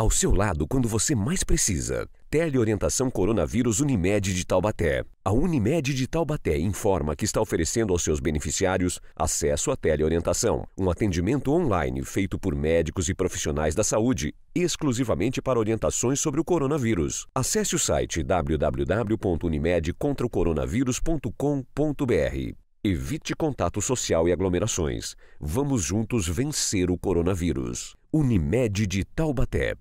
Ao seu lado quando você mais precisa. Teleorientação Coronavírus Unimed de Taubaté. A Unimed de Taubaté informa que está oferecendo aos seus beneficiários acesso à teleorientação, um atendimento online feito por médicos e profissionais da saúde, exclusivamente para orientações sobre o coronavírus. Acesse o site www.unimedcontraocoronavírus.com.br. Evite contato social e aglomerações. Vamos juntos vencer o coronavírus. Unimed de Taubaté.